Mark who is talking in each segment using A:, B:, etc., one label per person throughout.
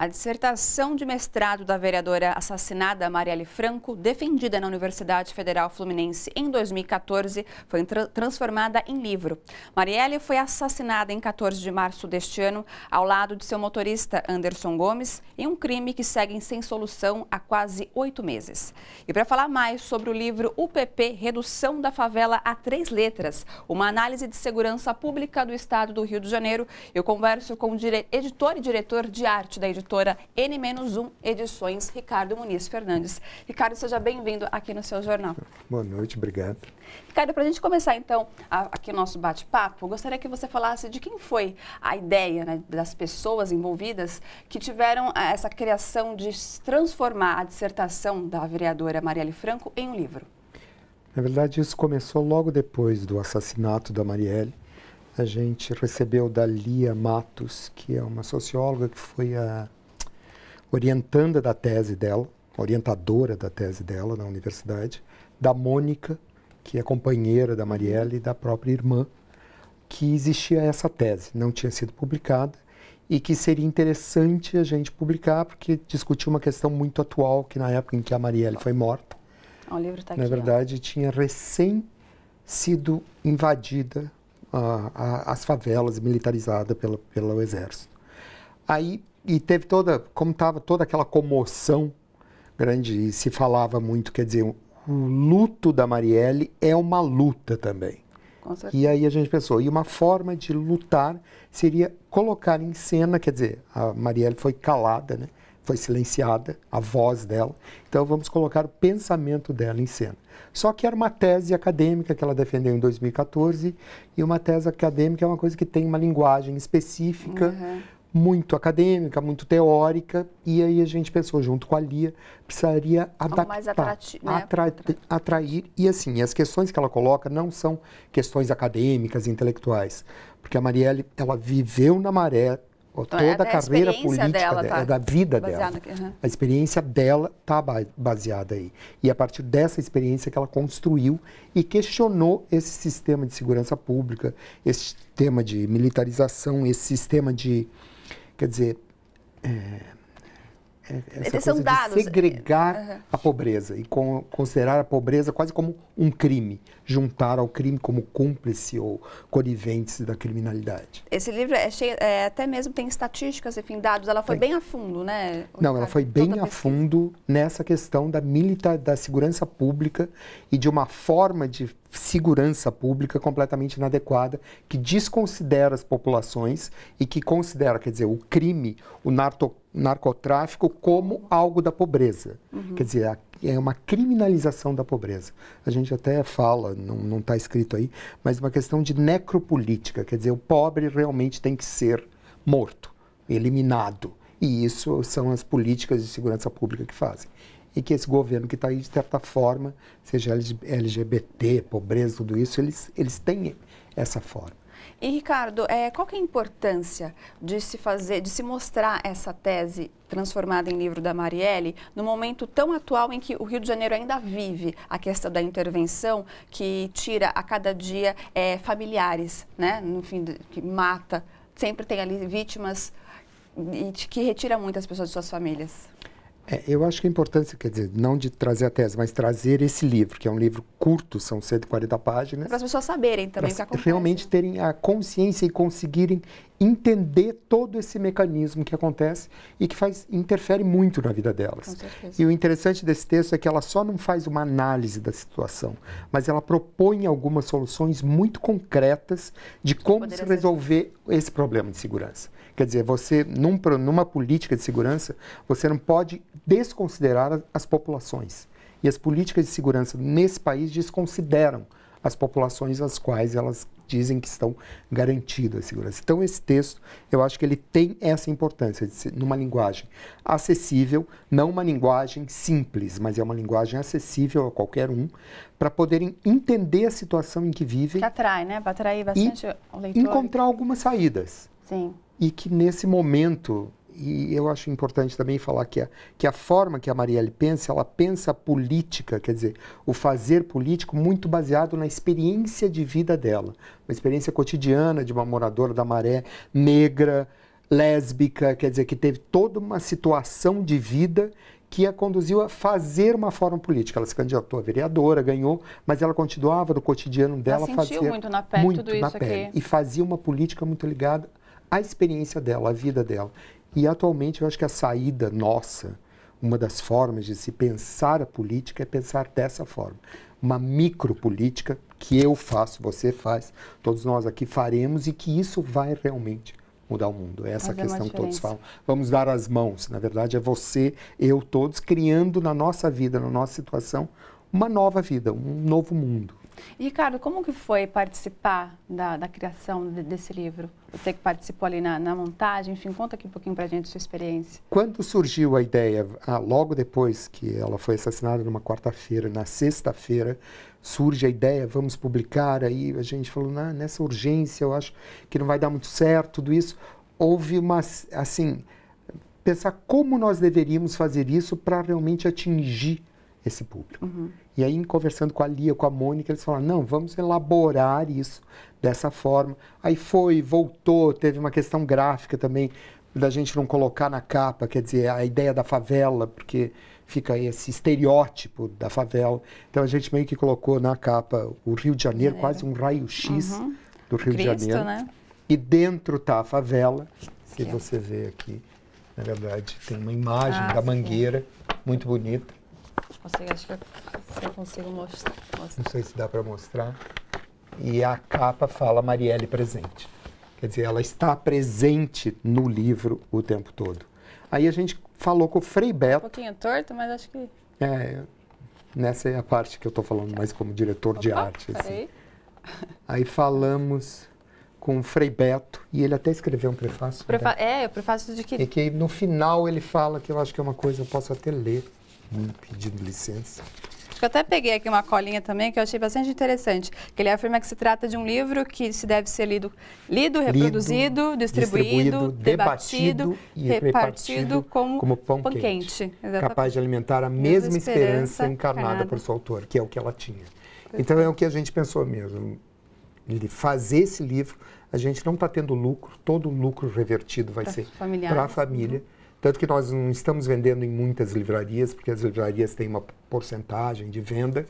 A: A dissertação de mestrado da vereadora assassinada Marielle Franco, defendida na Universidade Federal Fluminense em 2014, foi transformada em livro. Marielle foi assassinada em 14 de março deste ano, ao lado de seu motorista Anderson Gomes, em um crime que segue sem solução há quase oito meses. E para falar mais sobre o livro UPP Redução da Favela a Três Letras, uma análise de segurança pública do Estado do Rio de Janeiro, eu converso com o editor e diretor de arte da editora editora N-1 Edições, Ricardo Muniz Fernandes. Ricardo, seja bem-vindo aqui no seu jornal.
B: Boa noite, obrigado.
A: Ricardo, para a gente começar então a, aqui o nosso bate-papo, gostaria que você falasse de quem foi a ideia né, das pessoas envolvidas que tiveram eh, essa criação de transformar a dissertação da vereadora Marielle Franco em um livro.
B: Na verdade, isso começou logo depois do assassinato da Marielle. A gente recebeu da Lia Matos, que é uma socióloga que foi a orientanda da tese dela, orientadora da tese dela na universidade, da Mônica, que é companheira da Marielle e da própria irmã, que existia essa tese, não tinha sido publicada e que seria interessante a gente publicar porque discutia uma questão muito atual que na época em que a Marielle foi morta,
A: o livro tá aqui, na verdade
B: ó. tinha recém sido invadida ah, a, as favelas militarizada pela, pelo exército. Aí e teve toda, como estava toda aquela comoção grande e se falava muito, quer dizer, o luto da Marielle é uma luta também. E aí a gente pensou, e uma forma de lutar seria colocar em cena, quer dizer, a Marielle foi calada, né? foi silenciada, a voz dela. Então vamos colocar o pensamento dela em cena. Só que era uma tese acadêmica que ela defendeu em 2014, e uma tese acadêmica é uma coisa que tem uma linguagem específica. Uhum muito acadêmica, muito teórica, e aí a gente pensou, junto com a Lia, precisaria adaptar, mais atrati né? atra atrair, e assim, as questões que ela coloca não são questões acadêmicas, intelectuais, porque a Marielle, ela viveu na maré, então, é toda é a carreira política dela, dela tá é da vida dela. Uhum. A experiência dela está baseada aí. E é a partir dessa experiência que ela construiu e questionou esse sistema de segurança pública, esse sistema de militarização, esse sistema de Quer dizer, é, é, essa São dados. É, segregar uhum. a pobreza e com, considerar a pobreza quase como um crime, juntar ao crime como cúmplice ou conivente da criminalidade.
A: Esse livro é, cheio, é até mesmo tem estatísticas, enfim, assim, dados. Ela foi tem. bem a fundo, né?
B: Não, ela foi bem Toda a pesquisa. fundo nessa questão da militar, da segurança pública e de uma forma de segurança pública completamente inadequada, que desconsidera as populações e que considera, quer dizer, o crime, o narco, narcotráfico como algo da pobreza. Uhum. Quer dizer, é uma criminalização da pobreza. A gente até fala, não está escrito aí, mas uma questão de necropolítica, quer dizer, o pobre realmente tem que ser morto, eliminado. E isso são as políticas de segurança pública que fazem e que esse governo que está aí, de certa forma, seja LGBT, pobreza, tudo isso, eles, eles têm essa forma.
A: E Ricardo, é, qual que é a importância de se fazer, de se mostrar essa tese transformada em livro da Marielle no momento tão atual em que o Rio de Janeiro ainda vive a questão da intervenção que tira a cada dia é, familiares, né? No fim, que mata, sempre tem ali vítimas e que retira muitas pessoas de suas famílias.
B: É, eu acho que a importância, quer dizer, não de trazer a tese, mas trazer esse livro, que é um livro curto, são 140 páginas. Para as
A: pessoas saberem também o que acontece.
B: Realmente terem a consciência e conseguirem entender todo esse mecanismo que acontece e que faz interfere muito na vida delas. E o interessante desse texto é que ela só não faz uma análise da situação, mas ela propõe algumas soluções muito concretas de como se resolver esse problema de segurança. Quer dizer, você, num, numa política de segurança, você não pode desconsiderar as populações. E as políticas de segurança nesse país desconsideram as populações às quais elas dizem que estão garantidas a segurança. Então, esse texto, eu acho que ele tem essa importância, de ser numa linguagem acessível, não uma linguagem simples, mas é uma linguagem acessível a qualquer um, para poderem entender a situação em que vivem. Que
A: atrai, né? Para atrair bastante o leitor. encontrar
B: algumas saídas. Sim e que nesse momento e eu acho importante também falar que a, que a forma que a Marielle pensa, ela pensa a política, quer dizer, o fazer político muito baseado na experiência de vida dela, uma experiência cotidiana de uma moradora da maré negra, lésbica, quer dizer, que teve toda uma situação de vida que a conduziu a fazer uma forma política. Ela se candidatou a vereadora, ganhou, mas ela continuava no cotidiano dela ela sentiu muito na pele muito tudo isso aqui. Pele, e fazia uma política muito ligada a experiência dela, a vida dela. E atualmente eu acho que a saída nossa, uma das formas de se pensar a política é pensar dessa forma. Uma micropolítica que eu faço, você faz, todos nós aqui faremos e que isso vai realmente mudar o mundo. É essa questão que todos falam. Vamos dar as mãos. Na verdade, é você, eu, todos, criando na nossa vida, na nossa situação, uma nova vida, um novo mundo.
A: E, Ricardo, como que foi participar da, da criação de, desse livro? Você que participou ali na, na, montagem, enfim, conta aqui um pouquinho pra gente sua experiência.
B: Quando surgiu a ideia, ah, logo depois que ela foi assassinada numa quarta-feira, na sexta-feira, surge a ideia, vamos publicar, aí a gente falou, nah, nessa urgência, eu acho que não vai dar muito certo, tudo isso. Houve uma, assim, pensar como nós deveríamos fazer isso para realmente atingir esse público. Uhum. E aí, conversando com a Lia, com a Mônica, eles falaram: não, vamos elaborar isso dessa forma. Aí foi, voltou, teve uma questão gráfica também da gente não colocar na capa, quer dizer, a ideia da favela, porque fica esse estereótipo da favela. Então a gente meio que colocou na capa o Rio de Janeiro, é. quase um raio-x uhum. do Rio Cristo, de Janeiro. Né? E dentro tá a favela, que você vê aqui, na verdade, tem uma imagem ah, da mangueira, muito bonita
A: consigo, acho que eu, se eu consigo mostrar,
B: mostrar. Não sei se dá para mostrar. E a capa fala Marielle presente. Quer dizer, ela está presente no livro o tempo todo. Aí a gente falou com o Frei Beto. Um
A: pouquinho torto, mas acho que.
B: É, nessa é a parte que eu estou falando mais como diretor Opa, de arte. Assim. Aí falamos com o Frei Beto e ele até escreveu um prefácio. Prefa
A: né? É, o prefácio de que. E que
B: no final ele fala que eu acho que é uma coisa, que eu posso até ler. Hum, pedindo licença.
A: Acho que eu até peguei aqui uma colinha também que eu achei bastante interessante. Que ele afirma que se trata de um livro que se deve ser lido, lido, reproduzido, lido, distribuído, distribuído, debatido, e repartido, como, como pão, pão quente, quente capaz
B: de alimentar a mesma, mesma esperança, encarnada, encarnada por seu autor, que é o que ela tinha. Então é o que a gente pensou mesmo. Fazer esse livro, a gente não está tendo lucro, todo o lucro revertido vai pra ser para a né? família. Uhum tanto que nós não estamos vendendo em muitas livrarias, porque as livrarias têm uma porcentagem de venda.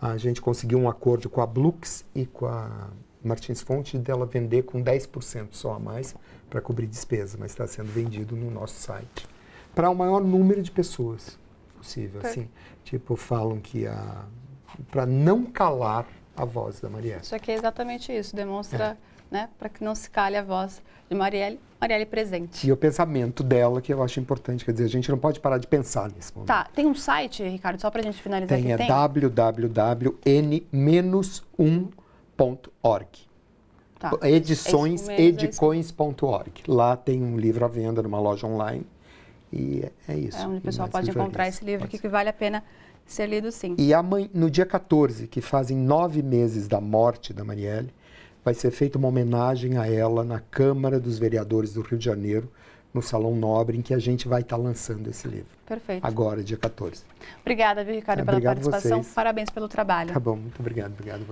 B: A gente conseguiu um acordo com a Blux e com a Martins Fonte dela vender com 10% só a mais para cobrir despesa, mas está sendo vendido no nosso site. Para o maior número de pessoas possível, tá. assim. Tipo, falam que a para não calar a voz da Maria. Isso
A: aqui é exatamente isso, demonstra é né? Para que não se calhe a voz de Marielle, Marielle presente.
B: E o pensamento dela, que eu acho importante, quer dizer, a gente não pode parar de pensar nesse momento.
A: Tá, tem um site, Ricardo, só para a gente finalizar tem, aqui, é tem?
B: www.n-1.org.
A: Tá. Edições, é
B: edicões.org. Lá tem um livro à venda numa loja online. E é isso. É onde o pessoal pode livrarias. encontrar
A: esse livro aqui, que vale a pena ser lido sim. E
B: no dia 14, que fazem nove meses da morte da Marielle, vai ser feita uma homenagem a ela na Câmara dos Vereadores do Rio de Janeiro, no Salão Nobre, em que a gente vai estar lançando esse livro. Perfeito. Agora, dia 14.
A: Obrigada, viu, Ricardo, é, pela participação. Vocês. Parabéns pelo trabalho. Tá
B: bom, muito obrigado. Obrigado a você.